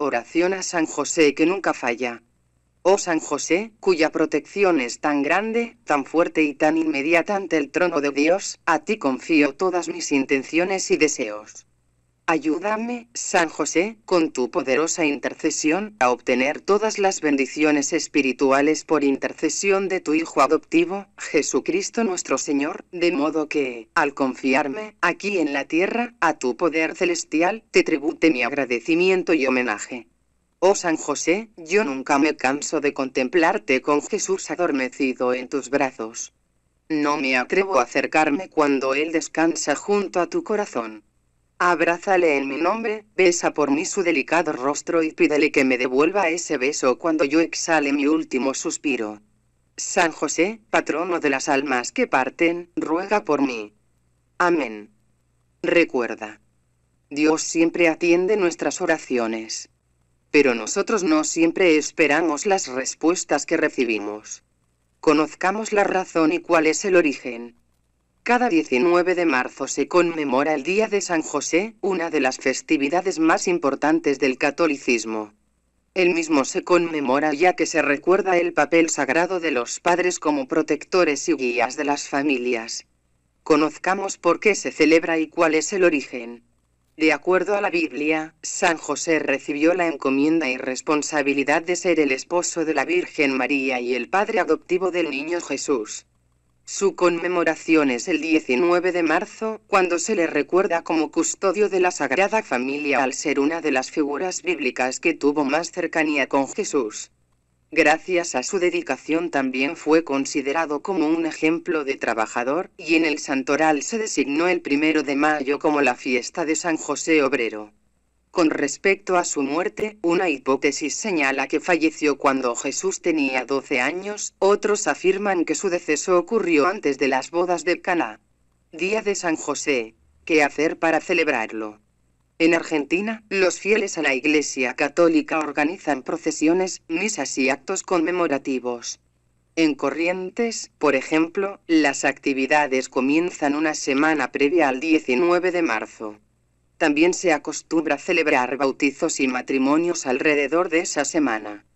Oración a San José que nunca falla. Oh San José, cuya protección es tan grande, tan fuerte y tan inmediata ante el trono de Dios, a ti confío todas mis intenciones y deseos. Ayúdame, San José, con tu poderosa intercesión, a obtener todas las bendiciones espirituales por intercesión de tu Hijo adoptivo, Jesucristo nuestro Señor, de modo que, al confiarme, aquí en la tierra, a tu poder celestial, te tribute mi agradecimiento y homenaje. Oh San José, yo nunca me canso de contemplarte con Jesús adormecido en tus brazos. No me atrevo a acercarme cuando Él descansa junto a tu corazón. Abrázale en mi nombre, besa por mí su delicado rostro y pídele que me devuelva ese beso cuando yo exhale mi último suspiro. San José, patrono de las almas que parten, ruega por mí. Amén. Recuerda. Dios siempre atiende nuestras oraciones. Pero nosotros no siempre esperamos las respuestas que recibimos. Conozcamos la razón y cuál es el origen. Cada 19 de marzo se conmemora el Día de San José, una de las festividades más importantes del catolicismo. El mismo se conmemora ya que se recuerda el papel sagrado de los padres como protectores y guías de las familias. Conozcamos por qué se celebra y cuál es el origen. De acuerdo a la Biblia, San José recibió la encomienda y responsabilidad de ser el esposo de la Virgen María y el padre adoptivo del niño Jesús. Su conmemoración es el 19 de marzo, cuando se le recuerda como custodio de la Sagrada Familia al ser una de las figuras bíblicas que tuvo más cercanía con Jesús. Gracias a su dedicación también fue considerado como un ejemplo de trabajador, y en el Santoral se designó el primero de mayo como la fiesta de San José Obrero. Con respecto a su muerte, una hipótesis señala que falleció cuando Jesús tenía 12 años, otros afirman que su deceso ocurrió antes de las bodas de Caná. Día de San José. ¿Qué hacer para celebrarlo? En Argentina, los fieles a la Iglesia Católica organizan procesiones, misas y actos conmemorativos. En Corrientes, por ejemplo, las actividades comienzan una semana previa al 19 de marzo. También se acostumbra celebrar bautizos y matrimonios alrededor de esa semana.